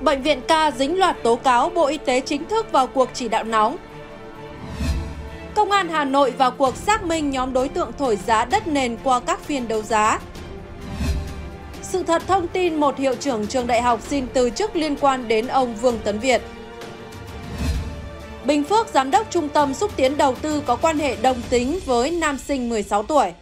Bệnh viện ca dính loạt tố cáo Bộ Y tế chính thức vào cuộc chỉ đạo nóng. Công an Hà Nội vào cuộc xác minh nhóm đối tượng thổi giá đất nền qua các phiên đấu giá. Sự thật thông tin một hiệu trưởng trường đại học xin từ chức liên quan đến ông Vương Tấn Việt. Bình Phước, giám đốc trung tâm xúc tiến đầu tư có quan hệ đồng tính với nam sinh 16 tuổi.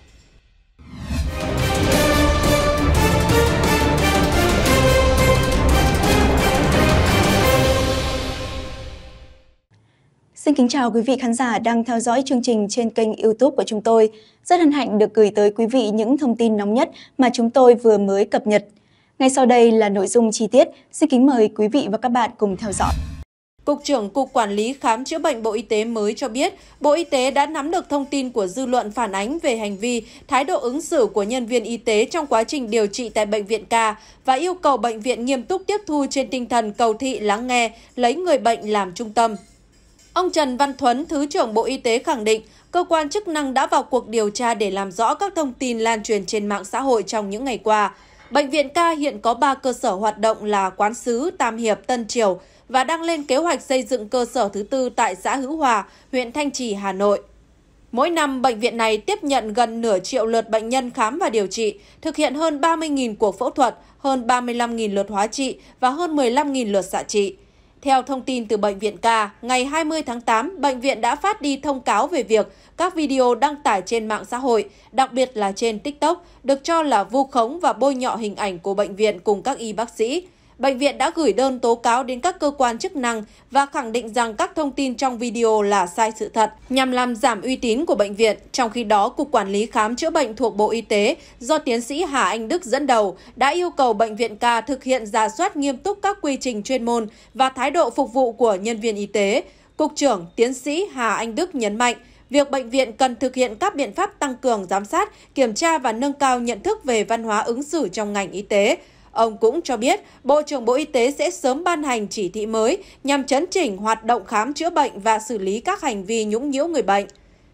Xin kính chào quý vị khán giả đang theo dõi chương trình trên kênh YouTube của chúng tôi. Rất hân hạnh được gửi tới quý vị những thông tin nóng nhất mà chúng tôi vừa mới cập nhật. Ngay sau đây là nội dung chi tiết, xin kính mời quý vị và các bạn cùng theo dõi. Cục trưởng Cục Quản lý Khám chữa bệnh Bộ Y tế mới cho biết, Bộ Y tế đã nắm được thông tin của dư luận phản ánh về hành vi, thái độ ứng xử của nhân viên y tế trong quá trình điều trị tại Bệnh viện ca và yêu cầu bệnh viện nghiêm túc tiếp thu trên tinh thần cầu thị lắng nghe, lấy người bệnh làm trung tâm. Ông Trần Văn Thuấn, Thứ trưởng Bộ Y tế khẳng định, cơ quan chức năng đã vào cuộc điều tra để làm rõ các thông tin lan truyền trên mạng xã hội trong những ngày qua. Bệnh viện ca hiện có 3 cơ sở hoạt động là Quán Sứ, Tam Hiệp, Tân Triều và đang lên kế hoạch xây dựng cơ sở thứ tư tại xã Hữu Hòa, huyện Thanh Trì, Hà Nội. Mỗi năm, bệnh viện này tiếp nhận gần nửa triệu lượt bệnh nhân khám và điều trị, thực hiện hơn 30.000 cuộc phẫu thuật, hơn 35.000 lượt hóa trị và hơn 15.000 lượt xạ trị. Theo thông tin từ Bệnh viện Ca, ngày 20 tháng 8, bệnh viện đã phát đi thông cáo về việc các video đăng tải trên mạng xã hội, đặc biệt là trên TikTok, được cho là vu khống và bôi nhọ hình ảnh của bệnh viện cùng các y bác sĩ bệnh viện đã gửi đơn tố cáo đến các cơ quan chức năng và khẳng định rằng các thông tin trong video là sai sự thật, nhằm làm giảm uy tín của bệnh viện. Trong khi đó, Cục Quản lý Khám chữa bệnh thuộc Bộ Y tế do tiến sĩ Hà Anh Đức dẫn đầu đã yêu cầu Bệnh viện ca thực hiện giả soát nghiêm túc các quy trình chuyên môn và thái độ phục vụ của nhân viên y tế. Cục trưởng tiến sĩ Hà Anh Đức nhấn mạnh, việc bệnh viện cần thực hiện các biện pháp tăng cường giám sát, kiểm tra và nâng cao nhận thức về văn hóa ứng xử trong ngành y tế, Ông cũng cho biết Bộ trưởng Bộ Y tế sẽ sớm ban hành chỉ thị mới nhằm chấn chỉnh hoạt động khám chữa bệnh và xử lý các hành vi nhũng nhiễu người bệnh.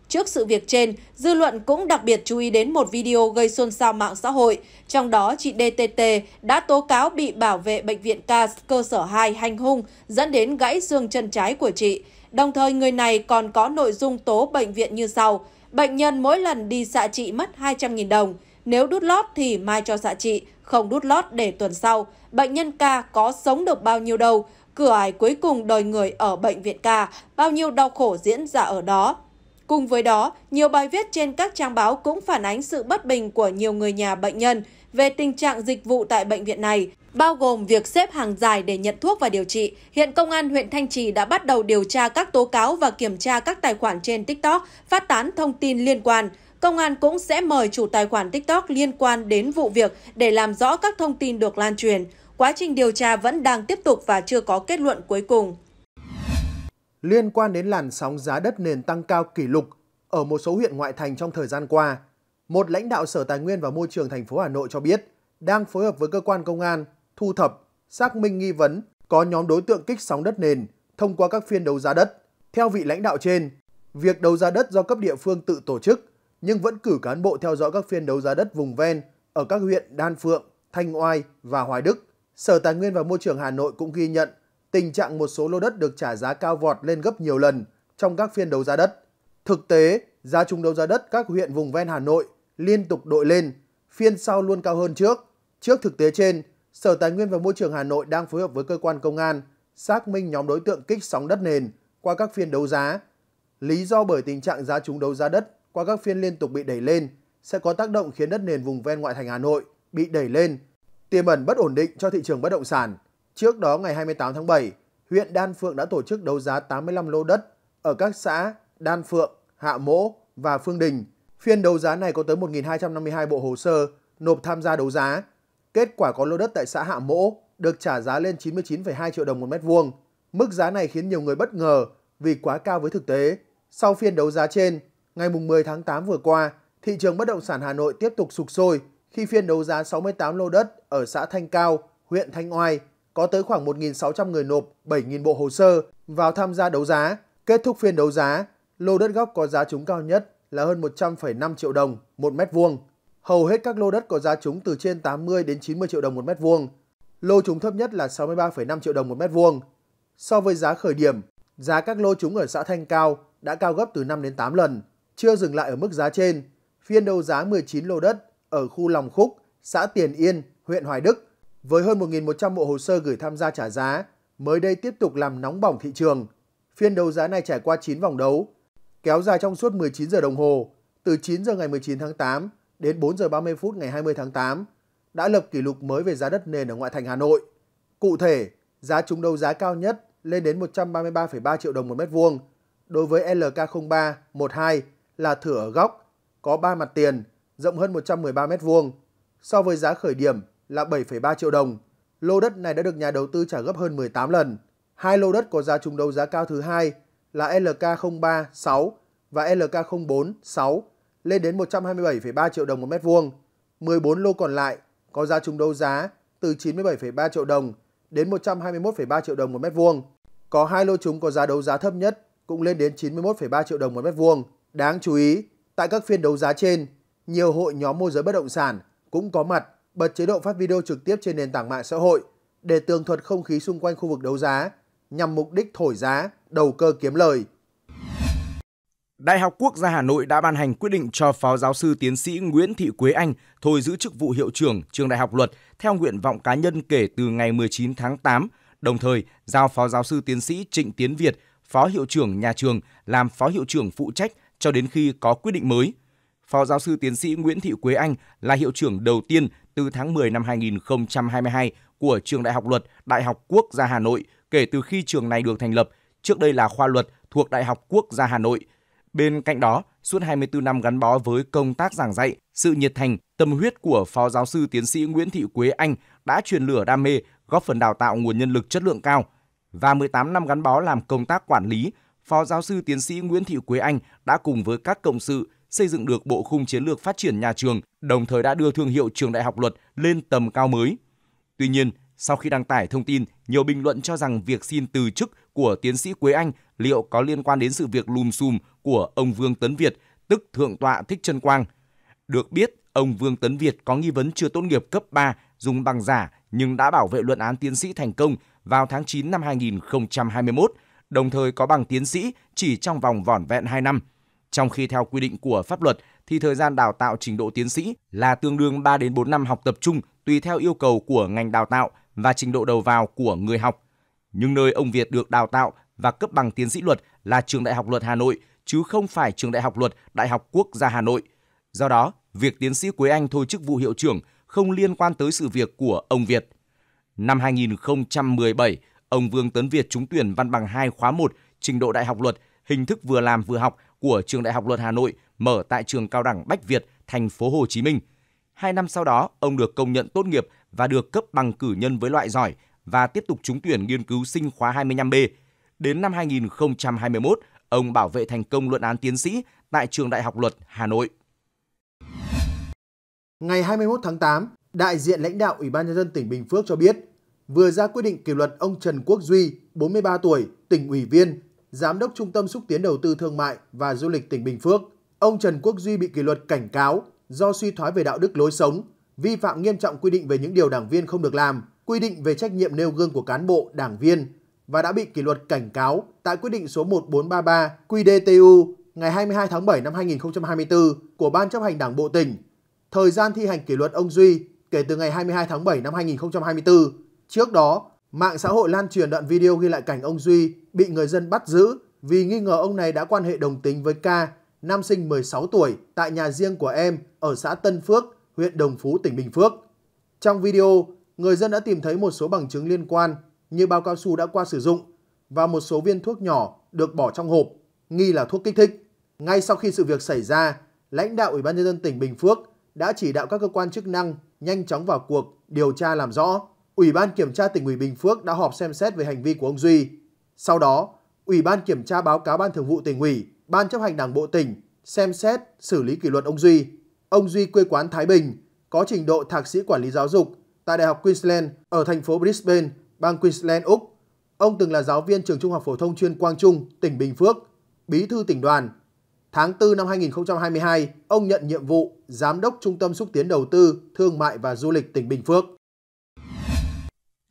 Trước sự việc trên, dư luận cũng đặc biệt chú ý đến một video gây xôn xao mạng xã hội, trong đó chị DTT đã tố cáo bị bảo vệ bệnh viện CAS cơ sở 2 hành hung dẫn đến gãy xương chân trái của chị. Đồng thời người này còn có nội dung tố bệnh viện như sau: Bệnh nhân mỗi lần đi xạ trị mất 200.000 đồng, nếu đút lót thì mai cho xạ trị, không đút lót để tuần sau, bệnh nhân ca có sống được bao nhiêu đâu, cửa ải cuối cùng đời người ở bệnh viện ca, bao nhiêu đau khổ diễn ra ở đó. Cùng với đó, nhiều bài viết trên các trang báo cũng phản ánh sự bất bình của nhiều người nhà bệnh nhân về tình trạng dịch vụ tại bệnh viện này, bao gồm việc xếp hàng dài để nhận thuốc và điều trị. Hiện Công an huyện Thanh Trì đã bắt đầu điều tra các tố cáo và kiểm tra các tài khoản trên TikTok phát tán thông tin liên quan. Công an cũng sẽ mời chủ tài khoản TikTok liên quan đến vụ việc để làm rõ các thông tin được lan truyền. Quá trình điều tra vẫn đang tiếp tục và chưa có kết luận cuối cùng. Liên quan đến làn sóng giá đất nền tăng cao kỷ lục ở một số huyện ngoại thành trong thời gian qua, một lãnh đạo Sở Tài nguyên và Môi trường thành phố Hà Nội cho biết đang phối hợp với cơ quan công an thu thập, xác minh nghi vấn có nhóm đối tượng kích sóng đất nền thông qua các phiên đấu giá đất. Theo vị lãnh đạo trên, việc đấu giá đất do cấp địa phương tự tổ chức nhưng vẫn cử cán bộ theo dõi các phiên đấu giá đất vùng ven ở các huyện Đan Phượng, Thanh Oai và Hoài Đức. Sở Tài nguyên và Môi trường Hà Nội cũng ghi nhận tình trạng một số lô đất được trả giá cao vọt lên gấp nhiều lần trong các phiên đấu giá đất. Thực tế, giá trúng đấu giá đất các huyện vùng ven Hà Nội liên tục đội lên, phiên sau luôn cao hơn trước. Trước thực tế trên, Sở Tài nguyên và Môi trường Hà Nội đang phối hợp với cơ quan công an xác minh nhóm đối tượng kích sóng đất nền qua các phiên đấu giá. Lý do bởi tình trạng giá trúng đấu giá đất qua các phiên liên tục bị đẩy lên sẽ có tác động khiến đất nền vùng ven ngoại thành Hà Nội bị đẩy lên, tiềm ẩn bất ổn định cho thị trường bất động sản. Trước đó ngày 28 tháng 7, huyện Đan Phượng đã tổ chức đấu giá 85 lô đất ở các xã Đan Phượng, Hạ Mỗ và Phương Đình. Phiên đấu giá này có tới 1.252 bộ hồ sơ nộp tham gia đấu giá. Kết quả có lô đất tại xã Hạ Mỗ được trả giá lên 99,2 triệu đồng một mét vuông. Mức giá này khiến nhiều người bất ngờ vì quá cao với thực tế. Sau phiên đấu giá trên, Ngày 10 tháng 8 vừa qua, thị trường bất động sản Hà Nội tiếp tục sụp sôi khi phiên đấu giá 68 lô đất ở xã Thanh Cao, huyện Thanh Oai có tới khoảng 1.600 người nộp 7.000 bộ hồ sơ vào tham gia đấu giá. Kết thúc phiên đấu giá, lô đất góc có giá trúng cao nhất là hơn 100,5 triệu đồng một mét vuông. Hầu hết các lô đất có giá trúng từ trên 80 đến 90 triệu đồng một mét vuông. Lô trúng thấp nhất là 63,5 triệu đồng một mét vuông. So với giá khởi điểm, giá các lô trúng ở xã Thanh Cao đã cao gấp từ 5 đến 8 lần. Chưa dừng lại ở mức giá trên, phiên đấu giá 19 lô đất ở khu Lòng Khúc, xã Tiền Yên, huyện Hoài Đức với hơn 1.100 bộ hồ sơ gửi tham gia trả giá mới đây tiếp tục làm nóng bỏng thị trường. Phiên đấu giá này trải qua 9 vòng đấu, kéo dài trong suốt 19 giờ đồng hồ, từ 9 giờ ngày 19 tháng 8 đến 4 giờ 30 phút ngày 20 tháng 8, đã lập kỷ lục mới về giá đất nền ở ngoại thành Hà Nội. Cụ thể, giá trúng đấu giá cao nhất lên đến 133,3 triệu đồng một mét vuông đối với LK0312 là thửa ở góc, có 3 mặt tiền, rộng hơn 113 m2 so với giá khởi điểm là 7,3 triệu đồng. Lô đất này đã được nhà đầu tư trả gấp hơn 18 lần. Hai lô đất có giá trúng đấu giá cao thứ hai là LK036 và LK046 lên đến 127,3 triệu đồng một mét vuông. 14 lô còn lại có giá trúng đấu giá từ 97,3 triệu đồng đến 121,3 triệu đồng một mét vuông. Có hai lô chúng có giá đấu giá thấp nhất cũng lên đến 91,3 triệu đồng một mét vuông. Đáng chú ý, tại các phiên đấu giá trên, nhiều hội nhóm môi giới bất động sản cũng có mặt bật chế độ phát video trực tiếp trên nền tảng mạng xã hội để tường thuật không khí xung quanh khu vực đấu giá nhằm mục đích thổi giá, đầu cơ kiếm lời. Đại học Quốc gia Hà Nội đã ban hành quyết định cho Phó giáo sư tiến sĩ Nguyễn Thị Quế Anh thôi giữ chức vụ hiệu trưởng trường Đại học Luật theo nguyện vọng cá nhân kể từ ngày 19 tháng 8, đồng thời giao Phó giáo sư tiến sĩ Trịnh Tiến Việt, Phó hiệu trưởng nhà trường làm Phó hiệu trưởng phụ trách cho đến khi có quyết định mới. Phó giáo sư tiến sĩ Nguyễn Thị Quế Anh là hiệu trưởng đầu tiên từ tháng 10 năm 2022 của Trường Đại học Luật Đại học Quốc gia Hà Nội kể từ khi trường này được thành lập, trước đây là khoa luật thuộc Đại học Quốc gia Hà Nội. Bên cạnh đó, suốt 24 năm gắn bó với công tác giảng dạy, sự nhiệt thành, tâm huyết của Phó giáo sư tiến sĩ Nguyễn Thị Quế Anh đã truyền lửa đam mê, góp phần đào tạo nguồn nhân lực chất lượng cao. Và 18 năm gắn bó làm công tác quản lý, Phó giáo sư tiến sĩ Nguyễn Thị Quế Anh đã cùng với các cộng sự xây dựng được bộ khung chiến lược phát triển nhà trường, đồng thời đã đưa thương hiệu trường đại học luật lên tầm cao mới. Tuy nhiên, sau khi đăng tải thông tin, nhiều bình luận cho rằng việc xin từ chức của tiến sĩ Quế Anh liệu có liên quan đến sự việc lùm xùm của ông Vương Tấn Việt, tức Thượng tọa Thích Trân Quang. Được biết, ông Vương Tấn Việt có nghi vấn chưa tốt nghiệp cấp 3, dùng bằng giả nhưng đã bảo vệ luận án tiến sĩ thành công vào tháng 9 năm 2021 đồng thời có bằng tiến sĩ chỉ trong vòng vỏn vẹn 2 năm. Trong khi theo quy định của pháp luật thì thời gian đào tạo trình độ tiến sĩ là tương đương 3 đến 4 năm học tập trung tùy theo yêu cầu của ngành đào tạo và trình độ đầu vào của người học. Nhưng nơi ông Việt được đào tạo và cấp bằng tiến sĩ luật là trường Đại học Luật Hà Nội chứ không phải trường Đại học Luật Đại học Quốc gia Hà Nội. Do đó, việc tiến sĩ Quế Anh thôi chức vụ hiệu trưởng không liên quan tới sự việc của ông Việt. Năm 2017, Ông Vương Tấn Việt trúng tuyển văn bằng 2 khóa 1, trình độ đại học luật, hình thức vừa làm vừa học của Trường Đại học Luật Hà Nội mở tại trường cao đẳng Bách Việt, thành phố Hồ Chí Minh. Hai năm sau đó, ông được công nhận tốt nghiệp và được cấp bằng cử nhân với loại giỏi và tiếp tục trúng tuyển nghiên cứu sinh khóa 25B. Đến năm 2021, ông bảo vệ thành công luận án tiến sĩ tại Trường Đại học Luật Hà Nội. Ngày 21 tháng 8, đại diện lãnh đạo Ủy ban nhân dân tỉnh Bình Phước cho biết, vừa ra quyết định kỷ luật ông Trần Quốc Duy, 43 tuổi, tỉnh ủy viên, Giám đốc Trung tâm Xúc tiến Đầu tư Thương mại và Du lịch tỉnh Bình Phước. Ông Trần Quốc Duy bị kỷ luật cảnh cáo do suy thoái về đạo đức lối sống, vi phạm nghiêm trọng quy định về những điều đảng viên không được làm, quy định về trách nhiệm nêu gương của cán bộ, đảng viên và đã bị kỷ luật cảnh cáo tại quyết định số 1433 QĐTU ngày 22 tháng 7 năm 2024 của Ban chấp hành Đảng Bộ tỉnh. Thời gian thi hành kỷ luật ông Duy kể từ ngày 22 tháng 7 năm 2024 Trước đó, mạng xã hội lan truyền đoạn video ghi lại cảnh ông Duy bị người dân bắt giữ vì nghi ngờ ông này đã quan hệ đồng tính với K, nam sinh 16 tuổi, tại nhà riêng của em ở xã Tân Phước, huyện Đồng Phú, tỉnh Bình Phước. Trong video, người dân đã tìm thấy một số bằng chứng liên quan như bao cao su đã qua sử dụng và một số viên thuốc nhỏ được bỏ trong hộp, nghi là thuốc kích thích. Ngay sau khi sự việc xảy ra, lãnh đạo Ủy ban nhân dân tỉnh Bình Phước đã chỉ đạo các cơ quan chức năng nhanh chóng vào cuộc điều tra làm rõ. Ủy ban kiểm tra tỉnh ủy Bình Phước đã họp xem xét về hành vi của ông Duy. Sau đó, Ủy ban kiểm tra báo cáo Ban Thường vụ tỉnh ủy, Ban chấp hành Đảng bộ tỉnh xem xét xử lý kỷ luật ông Duy. Ông Duy quê quán Thái Bình, có trình độ thạc sĩ quản lý giáo dục tại Đại học Queensland ở thành phố Brisbane, bang Queensland, Úc. Ông từng là giáo viên trường trung học phổ thông chuyên Quang Trung, tỉnh Bình Phước, bí thư tỉnh đoàn. Tháng 4 năm 2022, ông nhận nhiệm vụ Giám đốc Trung tâm Xúc tiến Đầu tư, Thương mại và Du lịch tỉnh Bình Phước.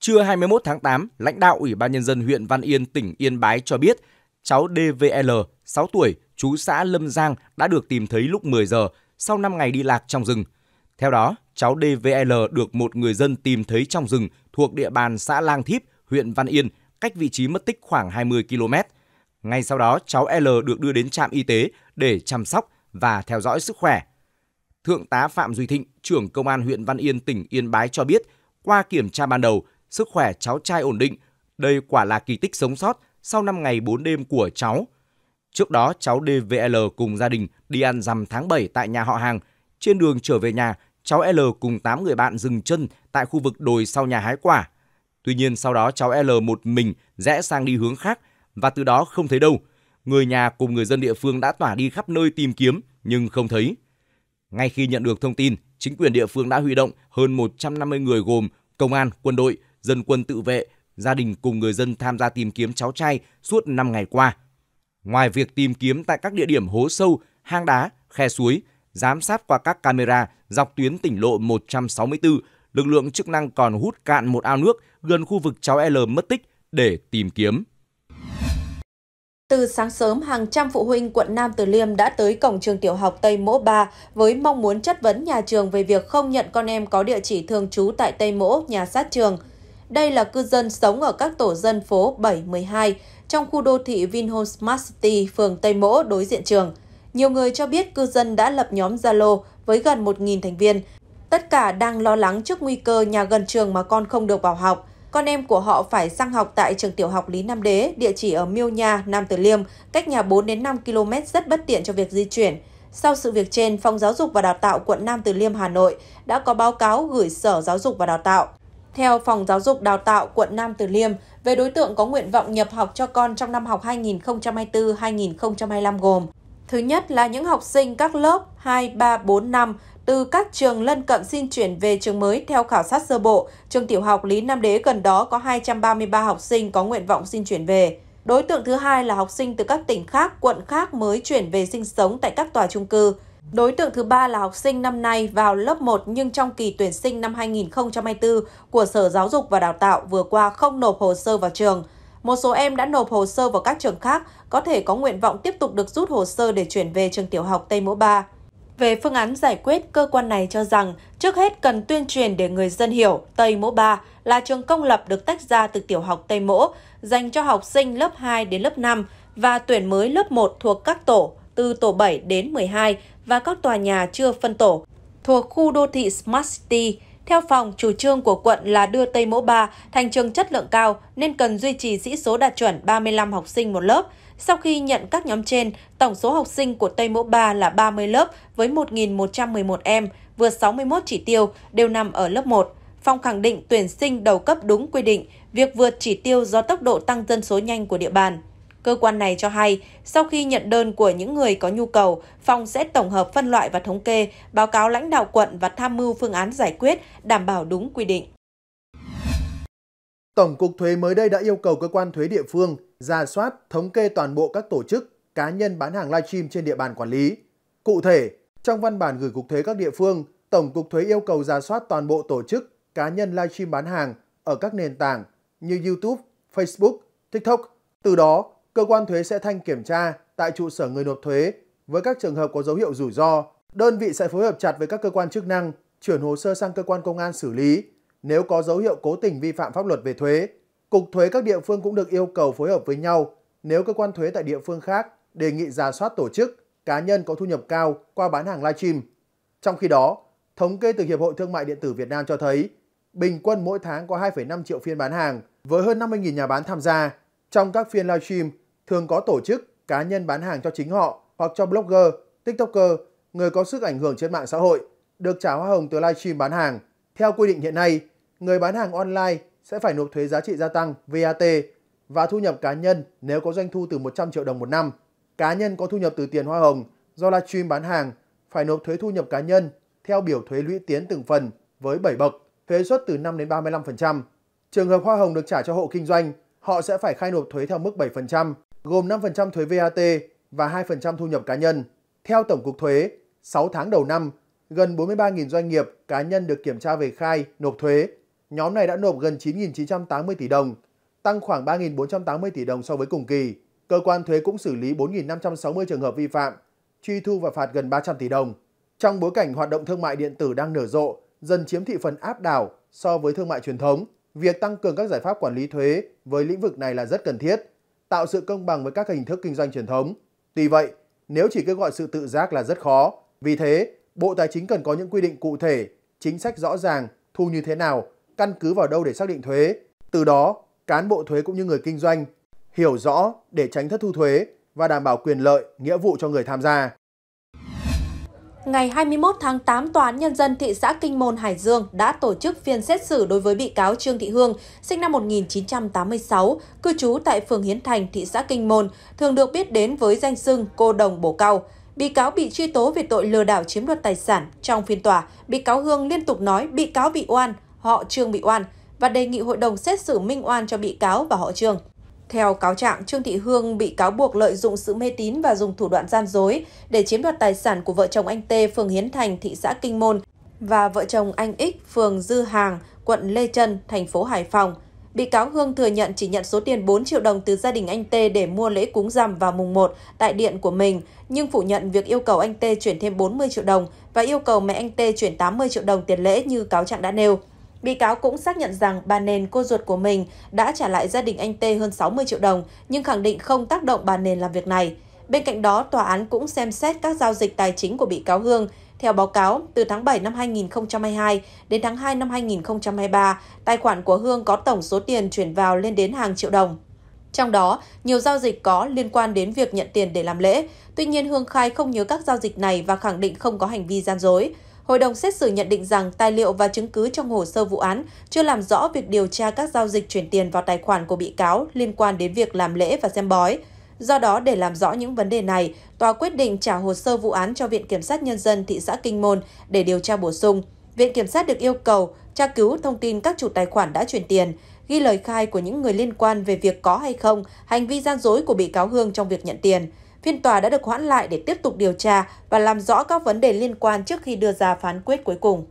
Trưa 21 tháng 8, lãnh đạo Ủy ban Nhân dân huyện Văn Yên, tỉnh Yên Bái cho biết cháu DVL, 6 tuổi, chú xã Lâm Giang đã được tìm thấy lúc 10 giờ sau 5 ngày đi lạc trong rừng. Theo đó, cháu DVL được một người dân tìm thấy trong rừng thuộc địa bàn xã Lang Thíp, huyện Văn Yên, cách vị trí mất tích khoảng 20 km. Ngay sau đó, cháu L được đưa đến trạm y tế để chăm sóc và theo dõi sức khỏe. Thượng tá Phạm Duy Thịnh, trưởng công an huyện Văn Yên, tỉnh Yên Bái cho biết, qua kiểm tra ban đầu, sức khỏe cháu trai ổn định. Đây quả là kỳ tích sống sót sau 5 ngày 4 đêm của cháu. Trước đó, cháu DVL cùng gia đình đi ăn rằm tháng 7 tại nhà họ hàng. Trên đường trở về nhà, cháu L cùng 8 người bạn dừng chân tại khu vực đồi sau nhà hái quả. Tuy nhiên sau đó cháu L một mình rẽ sang đi hướng khác và từ đó không thấy đâu. Người nhà cùng người dân địa phương đã tỏa đi khắp nơi tìm kiếm nhưng không thấy. Ngay khi nhận được thông tin, chính quyền địa phương đã huy động hơn 150 người gồm công an, quân đội, dân quân tự vệ, gia đình cùng người dân tham gia tìm kiếm cháu trai suốt 5 ngày qua. Ngoài việc tìm kiếm tại các địa điểm hố sâu, hang đá, khe suối, giám sát qua các camera dọc tuyến tỉnh lộ 164, lực lượng chức năng còn hút cạn một ao nước gần khu vực cháu L mất tích để tìm kiếm. Từ sáng sớm, hàng trăm phụ huynh quận Nam Từ Liêm đã tới cổng trường tiểu học Tây Mỗ 3 với mong muốn chất vấn nhà trường về việc không nhận con em có địa chỉ thường trú tại Tây Mỗ, nhà sát trường – đây là cư dân sống ở các tổ dân phố 712 trong khu đô thị Vinhome Smart City, phường Tây Mỗ, đối diện trường. Nhiều người cho biết cư dân đã lập nhóm Zalo với gần 1.000 thành viên. Tất cả đang lo lắng trước nguy cơ nhà gần trường mà con không được vào học. Con em của họ phải sang học tại trường tiểu học Lý Nam Đế, địa chỉ ở Miêu Nha, Nam Từ Liêm, cách nhà 4 đến 5 km rất bất tiện cho việc di chuyển. Sau sự việc trên, Phòng Giáo dục và Đào tạo quận Nam Từ Liêm Hà Nội đã có báo cáo gửi Sở Giáo dục và Đào tạo. Theo Phòng Giáo dục Đào tạo quận Nam Từ Liêm, về đối tượng có nguyện vọng nhập học cho con trong năm học 2024-2025 gồm Thứ nhất là những học sinh các lớp 2, 3, 4, 5 từ các trường lân cận xin chuyển về trường mới theo khảo sát sơ bộ. Trường tiểu học Lý Nam Đế gần đó có 233 học sinh có nguyện vọng xin chuyển về. Đối tượng thứ hai là học sinh từ các tỉnh khác, quận khác mới chuyển về sinh sống tại các tòa trung cư. Đối tượng thứ ba là học sinh năm nay vào lớp 1 nhưng trong kỳ tuyển sinh năm 2024 của Sở Giáo dục và Đào tạo vừa qua không nộp hồ sơ vào trường. Một số em đã nộp hồ sơ vào các trường khác, có thể có nguyện vọng tiếp tục được rút hồ sơ để chuyển về trường tiểu học Tây Mỗ Ba. Về phương án giải quyết, cơ quan này cho rằng trước hết cần tuyên truyền để người dân hiểu Tây Mỗ Ba là trường công lập được tách ra từ tiểu học Tây Mỗ, dành cho học sinh lớp 2 đến lớp 5 và tuyển mới lớp 1 thuộc các tổ từ tổ 7 đến 12 và các tòa nhà chưa phân tổ thuộc khu đô thị Smart City. Theo phòng, chủ trương của quận là đưa Tây Mỗ Ba thành trường chất lượng cao nên cần duy trì sĩ số đạt chuẩn 35 học sinh một lớp. Sau khi nhận các nhóm trên, tổng số học sinh của Tây Mỗ Ba là 30 lớp với 1.111 em, vượt 61 chỉ tiêu, đều nằm ở lớp 1. Phòng khẳng định tuyển sinh đầu cấp đúng quy định, việc vượt chỉ tiêu do tốc độ tăng dân số nhanh của địa bàn. Cơ quan này cho hay, sau khi nhận đơn của những người có nhu cầu, phòng sẽ tổng hợp phân loại và thống kê, báo cáo lãnh đạo quận và tham mưu phương án giải quyết, đảm bảo đúng quy định. Tổng cục thuế mới đây đã yêu cầu cơ quan thuế địa phương ra soát, thống kê toàn bộ các tổ chức, cá nhân bán hàng livestream trên địa bàn quản lý. Cụ thể, trong văn bản gửi Cục thuế các địa phương, Tổng cục thuế yêu cầu ra soát toàn bộ tổ chức, cá nhân livestream bán hàng ở các nền tảng như YouTube, Facebook, TikTok. Từ đó, cơ quan thuế sẽ thanh kiểm tra tại trụ sở người nộp thuế với các trường hợp có dấu hiệu rủi ro. Đơn vị sẽ phối hợp chặt với các cơ quan chức năng chuyển hồ sơ sang cơ quan công an xử lý nếu có dấu hiệu cố tình vi phạm pháp luật về thuế. Cục thuế các địa phương cũng được yêu cầu phối hợp với nhau nếu cơ quan thuế tại địa phương khác đề nghị giả soát tổ chức, cá nhân có thu nhập cao qua bán hàng livestream. Trong khi đó, thống kê từ Hiệp hội Thương mại Điện tử Việt Nam cho thấy bình quân mỗi tháng có 2,5 triệu phiên bán hàng với hơn 50.000 nhà bán tham gia. Trong các phiên livestream, thường có tổ chức, cá nhân bán hàng cho chính họ hoặc cho blogger, tiktoker, người có sức ảnh hưởng trên mạng xã hội, được trả hoa hồng từ livestream bán hàng. Theo quy định hiện nay, người bán hàng online sẽ phải nộp thuế giá trị gia tăng VAT và thu nhập cá nhân nếu có doanh thu từ 100 triệu đồng một năm. Cá nhân có thu nhập từ tiền hoa hồng do livestream bán hàng phải nộp thuế thu nhập cá nhân theo biểu thuế lũy tiến từng phần với 7 bậc, thuế suất từ 5 đến 35%. Trường hợp hoa hồng được trả cho hộ kinh doanh, họ sẽ phải khai nộp thuế theo mức 7% gồm 5% thuế VAT và 2% thu nhập cá nhân. Theo Tổng cục Thuế, 6 tháng đầu năm, gần 43.000 doanh nghiệp cá nhân được kiểm tra về khai, nộp thuế. Nhóm này đã nộp gần 9.980 tỷ đồng, tăng khoảng 3.480 tỷ đồng so với cùng kỳ. Cơ quan thuế cũng xử lý 4.560 trường hợp vi phạm, truy thu và phạt gần 300 tỷ đồng. Trong bối cảnh hoạt động thương mại điện tử đang nở rộ, dần chiếm thị phần áp đảo so với thương mại truyền thống, việc tăng cường các giải pháp quản lý thuế với lĩnh vực này là rất cần thiết tạo sự công bằng với các hình thức kinh doanh truyền thống. Tuy vậy, nếu chỉ kêu gọi sự tự giác là rất khó. Vì thế, Bộ Tài chính cần có những quy định cụ thể, chính sách rõ ràng, thu như thế nào, căn cứ vào đâu để xác định thuế. Từ đó, cán bộ thuế cũng như người kinh doanh hiểu rõ để tránh thất thu thuế và đảm bảo quyền lợi, nghĩa vụ cho người tham gia. Ngày 21 tháng 8, Tòa án Nhân dân thị xã Kinh Môn, Hải Dương đã tổ chức phiên xét xử đối với bị cáo Trương Thị Hương, sinh năm 1986, cư trú tại phường Hiến Thành, thị xã Kinh Môn, thường được biết đến với danh xưng cô đồng bổ cao. Bị cáo bị truy tố về tội lừa đảo chiếm đoạt tài sản. Trong phiên tòa, bị cáo Hương liên tục nói bị cáo bị oan, họ Trương bị oan và đề nghị hội đồng xét xử minh oan cho bị cáo và họ Trương. Theo cáo trạng, Trương Thị Hương bị cáo buộc lợi dụng sự mê tín và dùng thủ đoạn gian dối để chiếm đoạt tài sản của vợ chồng anh T, phường Hiến Thành, thị xã Kinh Môn và vợ chồng anh X, phường Dư Hàng, quận Lê Trân, thành phố Hải Phòng. Bị cáo Hương thừa nhận chỉ nhận số tiền 4 triệu đồng từ gia đình anh T để mua lễ cúng rằm vào mùng 1 tại điện của mình, nhưng phủ nhận việc yêu cầu anh T chuyển thêm 40 triệu đồng và yêu cầu mẹ anh T chuyển 80 triệu đồng tiền lễ như cáo trạng đã nêu. Bị cáo cũng xác nhận rằng bà Nền, cô ruột của mình, đã trả lại gia đình anh Tê hơn 60 triệu đồng, nhưng khẳng định không tác động bà Nền làm việc này. Bên cạnh đó, tòa án cũng xem xét các giao dịch tài chính của bị cáo Hương. Theo báo cáo, từ tháng 7 năm 2022 đến tháng 2 năm 2023, tài khoản của Hương có tổng số tiền chuyển vào lên đến hàng triệu đồng. Trong đó, nhiều giao dịch có liên quan đến việc nhận tiền để làm lễ. Tuy nhiên, Hương khai không nhớ các giao dịch này và khẳng định không có hành vi gian dối. Hội đồng xét xử nhận định rằng tài liệu và chứng cứ trong hồ sơ vụ án chưa làm rõ việc điều tra các giao dịch chuyển tiền vào tài khoản của bị cáo liên quan đến việc làm lễ và xem bói. Do đó, để làm rõ những vấn đề này, tòa quyết định trả hồ sơ vụ án cho Viện Kiểm sát Nhân dân thị xã Kinh Môn để điều tra bổ sung. Viện Kiểm sát được yêu cầu tra cứu thông tin các chủ tài khoản đã chuyển tiền, ghi lời khai của những người liên quan về việc có hay không hành vi gian dối của bị cáo Hương trong việc nhận tiền – Phiên tòa đã được hoãn lại để tiếp tục điều tra và làm rõ các vấn đề liên quan trước khi đưa ra phán quyết cuối cùng.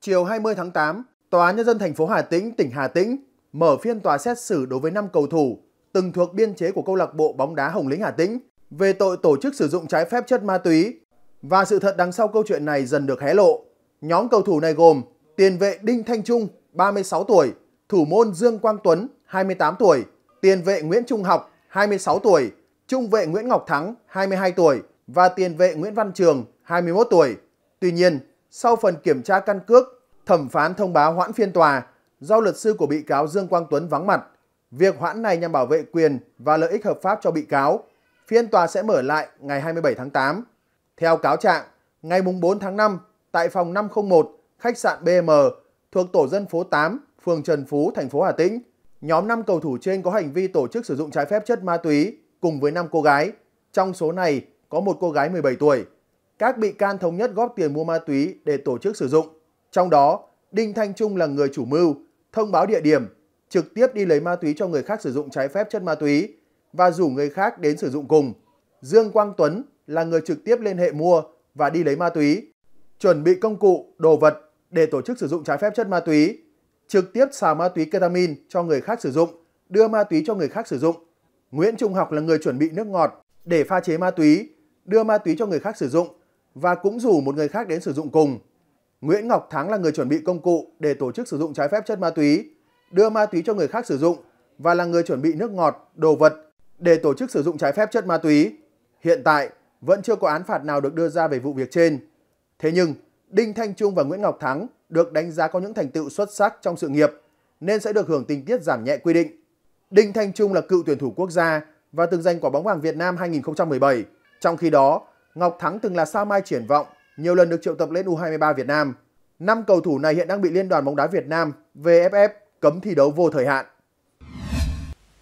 Chiều 20 tháng 8, Tòa án Nhân dân thành phố Hà Tĩnh, tỉnh Hà Tĩnh mở phiên tòa xét xử đối với 5 cầu thủ từng thuộc biên chế của câu lạc bộ bóng đá Hồng Lĩnh Hà Tĩnh về tội tổ chức sử dụng trái phép chất ma túy. Và sự thật đằng sau câu chuyện này dần được hé lộ. Nhóm cầu thủ này gồm tiền vệ Đinh Thanh Trung, 36 tuổi, thủ môn Dương Quang Tuấn, 28 tuổi, tiền vệ Nguyễn Trung Học, 26 tuổi, trung vệ Nguyễn Ngọc Thắng 22 tuổi và tiền vệ Nguyễn Văn Trường 21 tuổi. Tuy nhiên, sau phần kiểm tra căn cước, thẩm phán thông báo hoãn phiên tòa do luật sư của bị cáo Dương Quang Tuấn vắng mặt. Việc hoãn này nhằm bảo vệ quyền và lợi ích hợp pháp cho bị cáo. Phiên tòa sẽ mở lại ngày 27 tháng 8. Theo cáo trạng, ngày 4 tháng 5, tại phòng 501, khách sạn BM thuộc tổ dân phố 8, phường Trần Phú, thành phố Hà Tĩnh, nhóm 5 cầu thủ trên có hành vi tổ chức sử dụng trái phép chất ma túy cùng với 5 cô gái. Trong số này có một cô gái 17 tuổi. Các bị can thống nhất góp tiền mua ma túy để tổ chức sử dụng. Trong đó, Đinh Thanh Trung là người chủ mưu, thông báo địa điểm, trực tiếp đi lấy ma túy cho người khác sử dụng trái phép chất ma túy và rủ người khác đến sử dụng cùng. Dương Quang Tuấn là người trực tiếp liên hệ mua và đi lấy ma túy, chuẩn bị công cụ, đồ vật để tổ chức sử dụng trái phép chất ma túy, trực tiếp xào ma túy ketamin cho người khác sử dụng, đưa ma túy cho người khác sử dụng Nguyễn Trung Học là người chuẩn bị nước ngọt để pha chế ma túy, đưa ma túy cho người khác sử dụng và cũng rủ một người khác đến sử dụng cùng. Nguyễn Ngọc Thắng là người chuẩn bị công cụ để tổ chức sử dụng trái phép chất ma túy, đưa ma túy cho người khác sử dụng và là người chuẩn bị nước ngọt, đồ vật để tổ chức sử dụng trái phép chất ma túy. Hiện tại vẫn chưa có án phạt nào được đưa ra về vụ việc trên. Thế nhưng, Đinh Thanh Trung và Nguyễn Ngọc Thắng được đánh giá có những thành tựu xuất sắc trong sự nghiệp nên sẽ được hưởng tình tiết giảm nhẹ quy định. Đinh Thanh Trung là cựu tuyển thủ quốc gia và từng giành quả bóng vàng Việt Nam 2017. Trong khi đó, Ngọc Thắng từng là sao mai triển vọng, nhiều lần được triệu tập lên U23 Việt Nam. Năm cầu thủ này hiện đang bị Liên đoàn bóng đá Việt Nam VFF cấm thi đấu vô thời hạn.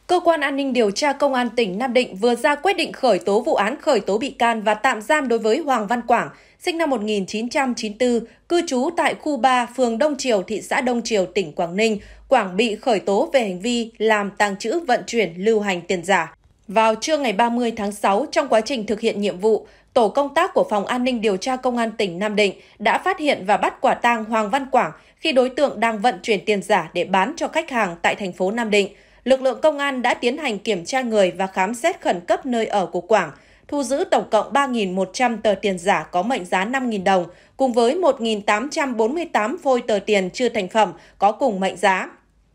Cơ quan an ninh điều tra Công an tỉnh Nam Định vừa ra quyết định khởi tố vụ án khởi tố bị can và tạm giam đối với Hoàng Văn Quảng, sinh năm 1994, cư trú tại khu 3, phường Đông Triều, thị xã Đông Triều, tỉnh Quảng Ninh. Quảng bị khởi tố về hành vi làm tàng trữ vận chuyển lưu hành tiền giả. Vào trưa ngày 30 tháng 6, trong quá trình thực hiện nhiệm vụ, tổ công tác của Phòng An ninh điều tra Công an tỉnh Nam Định đã phát hiện và bắt quả tang Hoàng Văn Quảng khi đối tượng đang vận chuyển tiền giả để bán cho khách hàng tại thành phố Nam Định – lực lượng công an đã tiến hành kiểm tra người và khám xét khẩn cấp nơi ở của Quảng, thu giữ tổng cộng 3.100 tờ tiền giả có mệnh giá 5.000 đồng, cùng với 1.848 phôi tờ tiền chưa thành phẩm có cùng mệnh giá.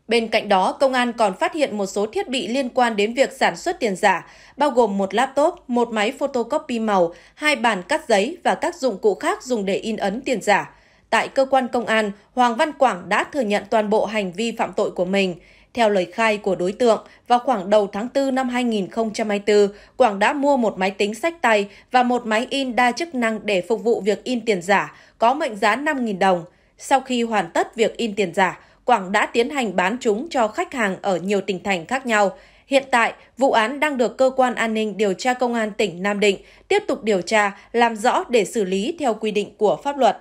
Bên cạnh đó, công an còn phát hiện một số thiết bị liên quan đến việc sản xuất tiền giả, bao gồm một laptop, một máy photocopy màu, hai bàn cắt giấy và các dụng cụ khác dùng để in ấn tiền giả. Tại cơ quan công an, Hoàng Văn Quảng đã thừa nhận toàn bộ hành vi phạm tội của mình. Theo lời khai của đối tượng, vào khoảng đầu tháng 4 năm 2024, Quảng đã mua một máy tính sách tay và một máy in đa chức năng để phục vụ việc in tiền giả, có mệnh giá 5.000 đồng. Sau khi hoàn tất việc in tiền giả, Quảng đã tiến hành bán chúng cho khách hàng ở nhiều tỉnh thành khác nhau. Hiện tại, vụ án đang được Cơ quan An ninh Điều tra Công an tỉnh Nam Định tiếp tục điều tra, làm rõ để xử lý theo quy định của pháp luật.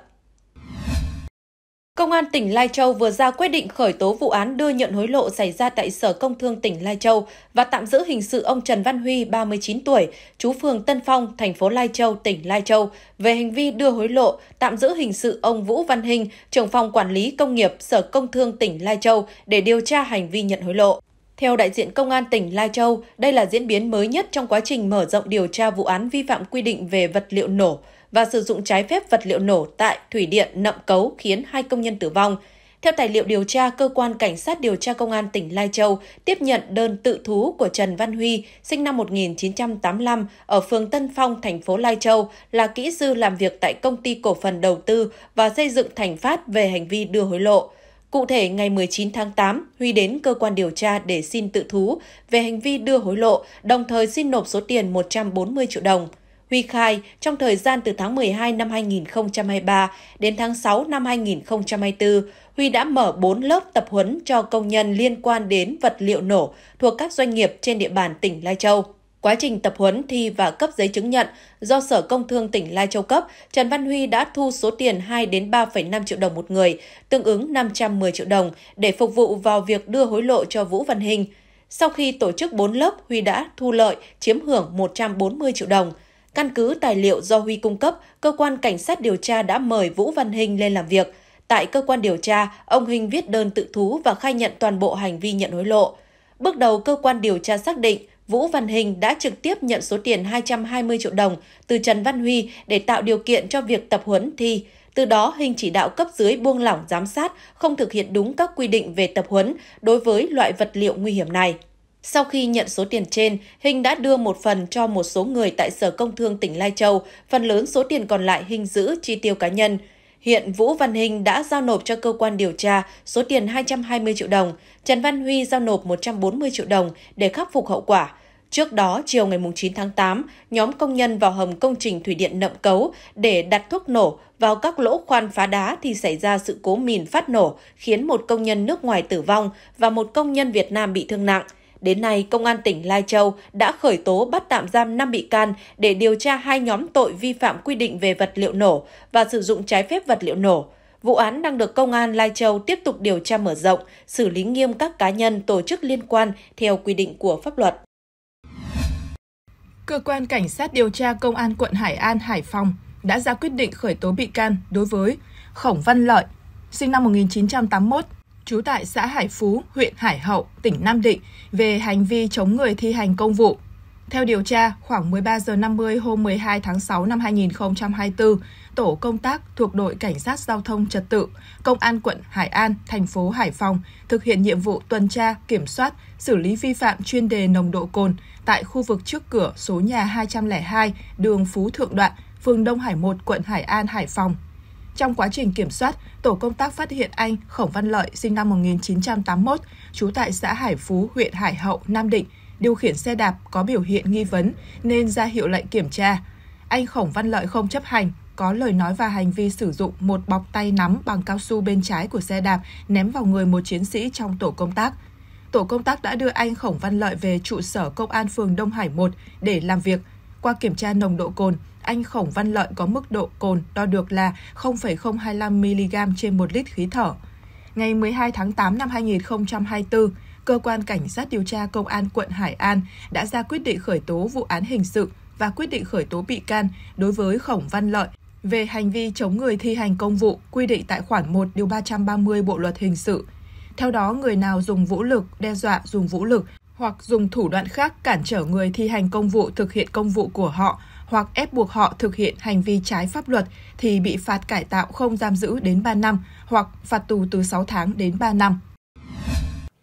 Công an tỉnh Lai Châu vừa ra quyết định khởi tố vụ án đưa nhận hối lộ xảy ra tại Sở Công Thương tỉnh Lai Châu và tạm giữ hình sự ông Trần Văn Huy, 39 tuổi, chú phường Tân Phong, thành phố Lai Châu, tỉnh Lai Châu, về hành vi đưa hối lộ, tạm giữ hình sự ông Vũ Văn Hình, trưởng phòng quản lý công nghiệp Sở Công Thương tỉnh Lai Châu để điều tra hành vi nhận hối lộ. Theo đại diện Công an tỉnh Lai Châu, đây là diễn biến mới nhất trong quá trình mở rộng điều tra vụ án vi phạm quy định về vật liệu nổ, và sử dụng trái phép vật liệu nổ tại thủy điện Nậm Cấu khiến hai công nhân tử vong. Theo tài liệu điều tra, cơ quan cảnh sát điều tra công an tỉnh Lai Châu tiếp nhận đơn tự thú của Trần Văn Huy, sinh năm 1985 ở phường Tân Phong, thành phố Lai Châu, là kỹ sư làm việc tại công ty cổ phần đầu tư và xây dựng Thành Phát về hành vi đưa hối lộ. Cụ thể, ngày 19 tháng 8, Huy đến cơ quan điều tra để xin tự thú về hành vi đưa hối lộ, đồng thời xin nộp số tiền 140 triệu đồng. Huy khai trong thời gian từ tháng 12 năm 2023 đến tháng 6 năm 2024, Huy đã mở 4 lớp tập huấn cho công nhân liên quan đến vật liệu nổ thuộc các doanh nghiệp trên địa bàn tỉnh Lai Châu. Quá trình tập huấn thi và cấp giấy chứng nhận do Sở Công Thương tỉnh Lai Châu cấp, Trần Văn Huy đã thu số tiền 2 đến 3,5 triệu đồng một người, tương ứng 510 triệu đồng để phục vụ vào việc đưa hối lộ cho Vũ Văn Hình. Sau khi tổ chức 4 lớp, Huy đã thu lợi chiếm hưởng 140 triệu đồng. Căn cứ tài liệu do Huy cung cấp, cơ quan cảnh sát điều tra đã mời Vũ Văn Hình lên làm việc. Tại cơ quan điều tra, ông Hình viết đơn tự thú và khai nhận toàn bộ hành vi nhận hối lộ. Bước đầu, cơ quan điều tra xác định Vũ Văn Hình đã trực tiếp nhận số tiền 220 triệu đồng từ Trần Văn Huy để tạo điều kiện cho việc tập huấn thi. Từ đó, Hình chỉ đạo cấp dưới buông lỏng giám sát, không thực hiện đúng các quy định về tập huấn đối với loại vật liệu nguy hiểm này. Sau khi nhận số tiền trên, Hình đã đưa một phần cho một số người tại Sở Công Thương tỉnh Lai Châu, phần lớn số tiền còn lại Hình giữ chi tiêu cá nhân. Hiện Vũ Văn Hình đã giao nộp cho cơ quan điều tra số tiền 220 triệu đồng, Trần Văn Huy giao nộp 140 triệu đồng để khắc phục hậu quả. Trước đó, chiều ngày 9 tháng 8, nhóm công nhân vào hầm công trình thủy điện Nậm Cấu để đặt thuốc nổ vào các lỗ khoan phá đá thì xảy ra sự cố mìn phát nổ, khiến một công nhân nước ngoài tử vong và một công nhân Việt Nam bị thương nặng. Đến nay, Công an tỉnh Lai Châu đã khởi tố bắt tạm giam 5 bị can để điều tra hai nhóm tội vi phạm quy định về vật liệu nổ và sử dụng trái phép vật liệu nổ. Vụ án đang được Công an Lai Châu tiếp tục điều tra mở rộng, xử lý nghiêm các cá nhân tổ chức liên quan theo quy định của pháp luật. Cơ quan Cảnh sát điều tra Công an quận Hải An, Hải Phòng đã ra quyết định khởi tố bị can đối với Khổng Văn Lợi, sinh năm 1981, trú tại xã Hải Phú, huyện Hải Hậu, tỉnh Nam Định về hành vi chống người thi hành công vụ. Theo điều tra, khoảng 13 giờ 50 hôm 12 tháng 6 năm 2024, tổ công tác thuộc đội cảnh sát giao thông trật tự, công an quận Hải An, thành phố Hải Phòng thực hiện nhiệm vụ tuần tra, kiểm soát, xử lý vi phạm chuyên đề nồng độ cồn tại khu vực trước cửa số nhà 202, đường Phú Thượng Đoạn, phường Đông Hải 1, quận Hải An, Hải Phòng trong quá trình kiểm soát, tổ công tác phát hiện anh Khổng Văn Lợi, sinh năm 1981, trú tại xã Hải Phú, huyện Hải Hậu, Nam Định, điều khiển xe đạp có biểu hiện nghi vấn nên ra hiệu lệnh kiểm tra. Anh Khổng Văn Lợi không chấp hành, có lời nói và hành vi sử dụng một bọc tay nắm bằng cao su bên trái của xe đạp ném vào người một chiến sĩ trong tổ công tác. Tổ công tác đã đưa anh Khổng Văn Lợi về trụ sở Công an phường Đông Hải 1 để làm việc. Qua kiểm tra nồng độ cồn, anh Khổng Văn Lợi có mức độ cồn đo được là 0,025mg trên 1 lít khí thở. Ngày 12 tháng 8 năm 2024, Cơ quan Cảnh sát điều tra Công an quận Hải An đã ra quyết định khởi tố vụ án hình sự và quyết định khởi tố bị can đối với Khổng Văn Lợi về hành vi chống người thi hành công vụ quy định tại khoản 1 điều 330 Bộ luật hình sự. Theo đó, người nào dùng vũ lực, đe dọa dùng vũ lực hoặc dùng thủ đoạn khác cản trở người thi hành công vụ thực hiện công vụ của họ hoặc ép buộc họ thực hiện hành vi trái pháp luật thì bị phạt cải tạo không giam giữ đến 3 năm hoặc phạt tù từ 6 tháng đến 3 năm.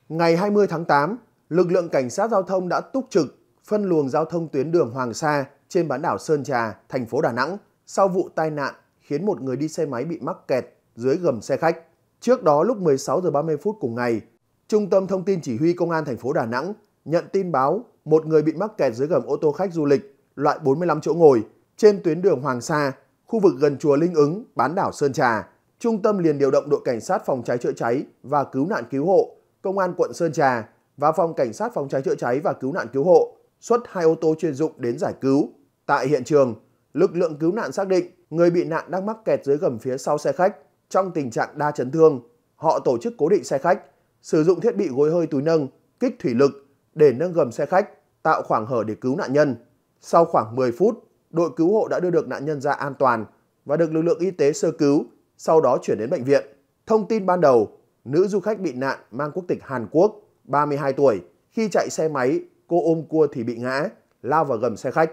Ngày 20 tháng 8, lực lượng cảnh sát giao thông đã túc trực phân luồng giao thông tuyến đường Hoàng Sa trên bán đảo Sơn Trà, thành phố Đà Nẵng sau vụ tai nạn khiến một người đi xe máy bị mắc kẹt dưới gầm xe khách. Trước đó lúc 16 giờ 30 phút cùng ngày, Trung tâm thông tin chỉ huy công an thành phố Đà Nẵng nhận tin báo một người bị mắc kẹt dưới gầm ô tô khách du lịch loại 45 chỗ ngồi trên tuyến đường Hoàng Sa, khu vực gần chùa Linh Ứng, bán đảo Sơn Trà. Trung tâm liền điều động đội cảnh sát phòng cháy chữa cháy và cứu nạn cứu hộ, công an quận Sơn Trà và phòng cảnh sát phòng cháy chữa cháy và cứu nạn cứu hộ xuất hai ô tô chuyên dụng đến giải cứu. Tại hiện trường, lực lượng cứu nạn xác định người bị nạn đang mắc kẹt dưới gầm phía sau xe khách trong tình trạng đa chấn thương. Họ tổ chức cố định xe khách, sử dụng thiết bị gối hơi túi nâng, kích thủy lực để nâng gầm xe khách, tạo khoảng hở để cứu nạn nhân. Sau khoảng 10 phút, đội cứu hộ đã đưa được nạn nhân ra an toàn và được lực lượng y tế sơ cứu, sau đó chuyển đến bệnh viện. Thông tin ban đầu, nữ du khách bị nạn mang quốc tịch Hàn Quốc, 32 tuổi. Khi chạy xe máy, cô ôm cua thì bị ngã, lao vào gầm xe khách.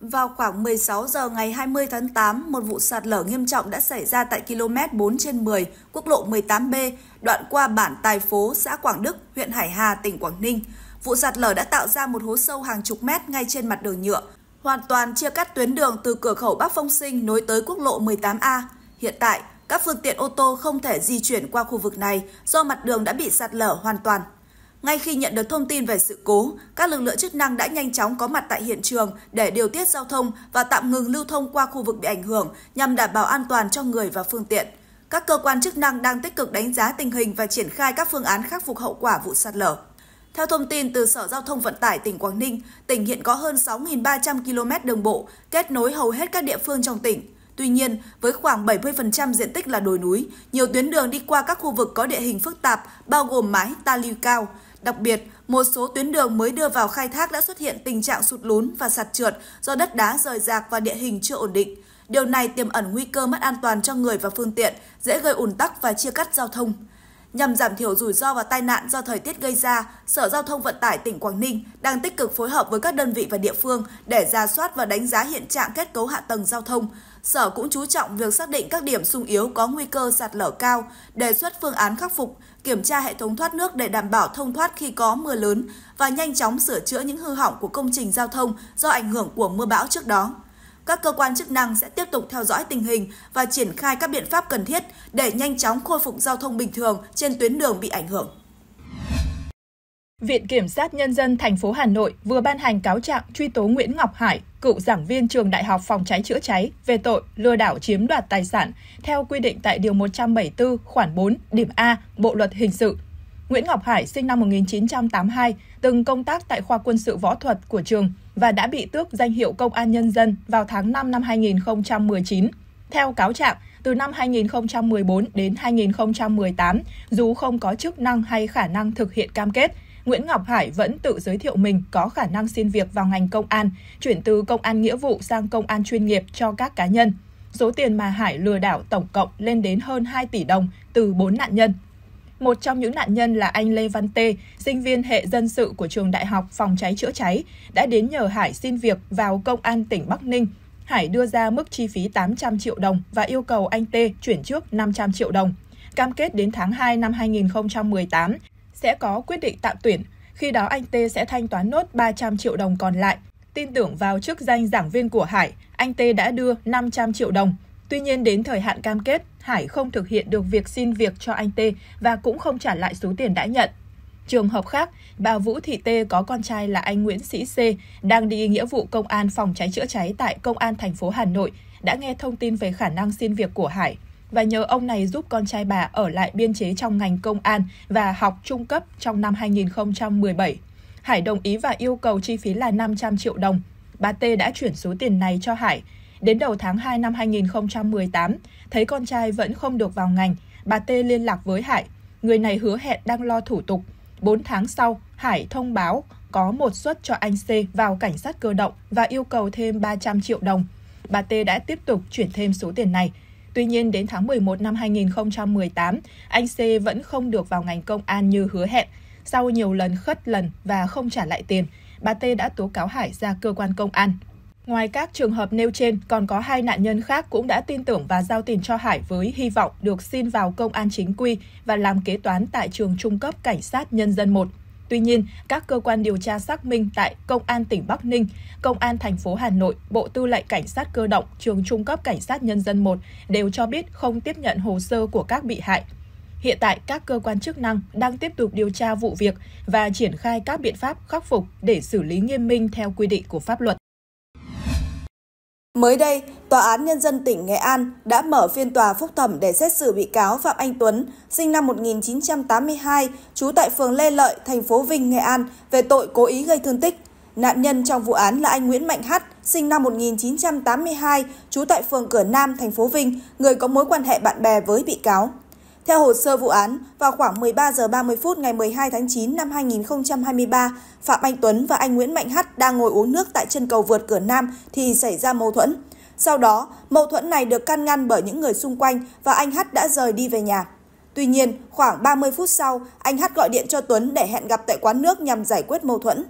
Vào khoảng 16 giờ ngày 20 tháng 8, một vụ sạt lở nghiêm trọng đã xảy ra tại km 4 trên 10, quốc lộ 18B, đoạn qua bản Tài Phố, xã Quảng Đức, huyện Hải Hà, tỉnh Quảng Ninh. Vụ sạt lở đã tạo ra một hố sâu hàng chục mét ngay trên mặt đường nhựa, hoàn toàn chia cắt tuyến đường từ cửa khẩu Bắc Phong Sinh nối tới quốc lộ 18A. Hiện tại, các phương tiện ô tô không thể di chuyển qua khu vực này do mặt đường đã bị sạt lở hoàn toàn. Ngay khi nhận được thông tin về sự cố, các lực lượng chức năng đã nhanh chóng có mặt tại hiện trường để điều tiết giao thông và tạm ngừng lưu thông qua khu vực bị ảnh hưởng nhằm đảm bảo an toàn cho người và phương tiện. Các cơ quan chức năng đang tích cực đánh giá tình hình và triển khai các phương án khắc phục hậu quả vụ sạt lở. Theo thông tin từ Sở Giao thông Vận tải tỉnh Quảng Ninh, tỉnh hiện có hơn 6.300 km đường bộ kết nối hầu hết các địa phương trong tỉnh. Tuy nhiên, với khoảng 70% diện tích là đồi núi, nhiều tuyến đường đi qua các khu vực có địa hình phức tạp, bao gồm mái, ta lưu cao. Đặc biệt, một số tuyến đường mới đưa vào khai thác đã xuất hiện tình trạng sụt lún và sạt trượt do đất đá rời rạc và địa hình chưa ổn định. Điều này tiềm ẩn nguy cơ mất an toàn cho người và phương tiện, dễ gây ủn tắc và chia cắt giao thông. Nhằm giảm thiểu rủi ro và tai nạn do thời tiết gây ra, Sở Giao thông Vận tải tỉnh Quảng Ninh đang tích cực phối hợp với các đơn vị và địa phương để ra soát và đánh giá hiện trạng kết cấu hạ tầng giao thông. Sở cũng chú trọng việc xác định các điểm sung yếu có nguy cơ sạt lở cao, đề xuất phương án khắc phục, kiểm tra hệ thống thoát nước để đảm bảo thông thoát khi có mưa lớn và nhanh chóng sửa chữa những hư hỏng của công trình giao thông do ảnh hưởng của mưa bão trước đó các cơ quan chức năng sẽ tiếp tục theo dõi tình hình và triển khai các biện pháp cần thiết để nhanh chóng khôi phục giao thông bình thường trên tuyến đường bị ảnh hưởng. Viện Kiểm sát Nhân dân thành phố Hà Nội vừa ban hành cáo trạng truy tố Nguyễn Ngọc Hải, cựu giảng viên trường Đại học Phòng cháy chữa cháy về tội lừa đảo chiếm đoạt tài sản theo quy định tại Điều 174 khoản 4 điểm A Bộ Luật Hình sự Nguyễn Ngọc Hải sinh năm 1982, từng công tác tại khoa quân sự võ thuật của trường và đã bị tước danh hiệu công an nhân dân vào tháng 5 năm 2019. Theo cáo trạng, từ năm 2014 đến 2018, dù không có chức năng hay khả năng thực hiện cam kết, Nguyễn Ngọc Hải vẫn tự giới thiệu mình có khả năng xin việc vào ngành công an, chuyển từ công an nghĩa vụ sang công an chuyên nghiệp cho các cá nhân. Số tiền mà Hải lừa đảo tổng cộng lên đến hơn 2 tỷ đồng từ 4 nạn nhân. Một trong những nạn nhân là anh Lê Văn Tê, sinh viên hệ dân sự của trường Đại học Phòng cháy chữa cháy, đã đến nhờ Hải xin việc vào Công an tỉnh Bắc Ninh. Hải đưa ra mức chi phí 800 triệu đồng và yêu cầu anh Tê chuyển trước 500 triệu đồng. Cam kết đến tháng 2 năm 2018 sẽ có quyết định tạm tuyển, khi đó anh Tê sẽ thanh toán nốt 300 triệu đồng còn lại. Tin tưởng vào chức danh giảng viên của Hải, anh Tê đã đưa 500 triệu đồng. Tuy nhiên đến thời hạn cam kết, Hải không thực hiện được việc xin việc cho anh Tê và cũng không trả lại số tiền đã nhận. Trường hợp khác, bà Vũ Thị Tê có con trai là anh Nguyễn Sĩ C đang đi nghĩa vụ công an phòng cháy chữa cháy tại công an thành phố Hà Nội đã nghe thông tin về khả năng xin việc của Hải và nhờ ông này giúp con trai bà ở lại biên chế trong ngành công an và học trung cấp trong năm 2017. Hải đồng ý và yêu cầu chi phí là 500 triệu đồng. Bà T đã chuyển số tiền này cho Hải. Đến đầu tháng 2 năm 2018, thấy con trai vẫn không được vào ngành, bà T liên lạc với Hải. Người này hứa hẹn đang lo thủ tục. 4 tháng sau, Hải thông báo có một suất cho anh C vào cảnh sát cơ động và yêu cầu thêm 300 triệu đồng. Bà T đã tiếp tục chuyển thêm số tiền này. Tuy nhiên, đến tháng 11 năm 2018, anh C vẫn không được vào ngành công an như hứa hẹn. Sau nhiều lần khất lần và không trả lại tiền, bà T đã tố cáo Hải ra cơ quan công an. Ngoài các trường hợp nêu trên, còn có hai nạn nhân khác cũng đã tin tưởng và giao tiền cho Hải với hy vọng được xin vào công an chính quy và làm kế toán tại trường trung cấp cảnh sát nhân dân 1. Tuy nhiên, các cơ quan điều tra xác minh tại Công an tỉnh Bắc Ninh, Công an thành phố Hà Nội, Bộ Tư lệnh Cảnh sát cơ động, Trường Trung cấp Cảnh sát Nhân dân 1 đều cho biết không tiếp nhận hồ sơ của các bị hại. Hiện tại, các cơ quan chức năng đang tiếp tục điều tra vụ việc và triển khai các biện pháp khắc phục để xử lý nghiêm minh theo quy định của pháp luật. Mới đây, Tòa án Nhân dân tỉnh Nghệ An đã mở phiên tòa phúc thẩm để xét xử bị cáo Phạm Anh Tuấn, sinh năm 1982, trú tại phường Lê Lợi, thành phố Vinh, Nghệ An, về tội cố ý gây thương tích. Nạn nhân trong vụ án là anh Nguyễn Mạnh Hát, sinh năm 1982, trú tại phường Cửa Nam, thành phố Vinh, người có mối quan hệ bạn bè với bị cáo. Theo hồ sơ vụ án, vào khoảng 13 giờ 30 phút ngày 12 tháng 9 năm 2023, Phạm Anh Tuấn và anh Nguyễn Mạnh Hắt đang ngồi uống nước tại chân cầu vượt cửa Nam thì xảy ra mâu thuẫn. Sau đó, mâu thuẫn này được can ngăn bởi những người xung quanh và anh Hắt đã rời đi về nhà. Tuy nhiên, khoảng 30 phút sau, anh Hắt gọi điện cho Tuấn để hẹn gặp tại quán nước nhằm giải quyết mâu thuẫn.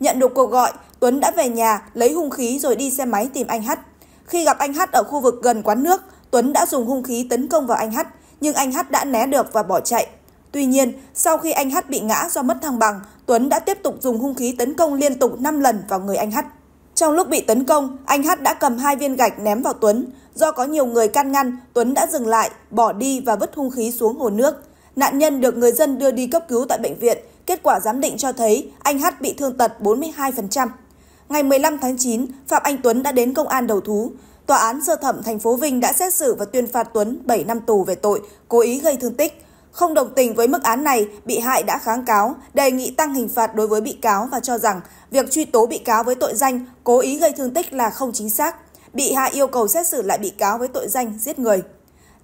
Nhận được cuộc gọi, Tuấn đã về nhà, lấy hung khí rồi đi xe máy tìm anh Hắt. Khi gặp anh Hắt ở khu vực gần quán nước, Tuấn đã dùng hung khí tấn công vào anh Hắt nhưng anh Hát đã né được và bỏ chạy. Tuy nhiên, sau khi anh Hát bị ngã do mất thăng bằng, Tuấn đã tiếp tục dùng hung khí tấn công liên tục 5 lần vào người anh Hát. Trong lúc bị tấn công, anh Hát đã cầm hai viên gạch ném vào Tuấn. Do có nhiều người can ngăn, Tuấn đã dừng lại, bỏ đi và vứt hung khí xuống hồ nước. Nạn nhân được người dân đưa đi cấp cứu tại bệnh viện. Kết quả giám định cho thấy anh Hát bị thương tật 42%. Ngày 15 tháng 9, Phạm Anh Tuấn đã đến công an đầu thú. Tòa án sơ thẩm thành phố Vinh đã xét xử và tuyên phạt Tuấn 7 năm tù về tội cố ý gây thương tích. Không đồng tình với mức án này, bị hại đã kháng cáo, đề nghị tăng hình phạt đối với bị cáo và cho rằng việc truy tố bị cáo với tội danh cố ý gây thương tích là không chính xác. Bị hại yêu cầu xét xử lại bị cáo với tội danh giết người.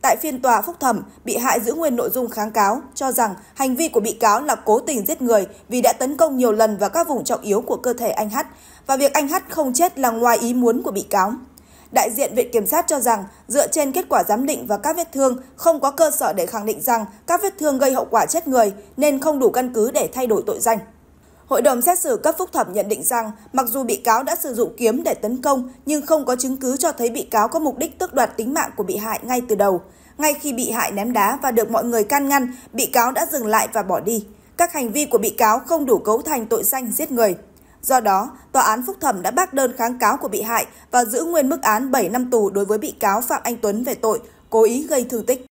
Tại phiên tòa phúc thẩm, bị hại giữ nguyên nội dung kháng cáo, cho rằng hành vi của bị cáo là cố tình giết người vì đã tấn công nhiều lần vào các vùng trọng yếu của cơ thể anh H và việc anh H không chết là ngoài ý muốn của bị cáo đại diện Viện Kiểm sát cho rằng dựa trên kết quả giám định và các vết thương không có cơ sở để khẳng định rằng các vết thương gây hậu quả chết người nên không đủ căn cứ để thay đổi tội danh. Hội đồng xét xử cấp phúc thẩm nhận định rằng mặc dù bị cáo đã sử dụng kiếm để tấn công nhưng không có chứng cứ cho thấy bị cáo có mục đích tước đoạt tính mạng của bị hại ngay từ đầu. Ngay khi bị hại ném đá và được mọi người can ngăn, bị cáo đã dừng lại và bỏ đi. Các hành vi của bị cáo không đủ cấu thành tội danh giết người. Do đó, tòa án phúc thẩm đã bác đơn kháng cáo của bị hại và giữ nguyên mức án 7 năm tù đối với bị cáo Phạm Anh Tuấn về tội cố ý gây thương tích.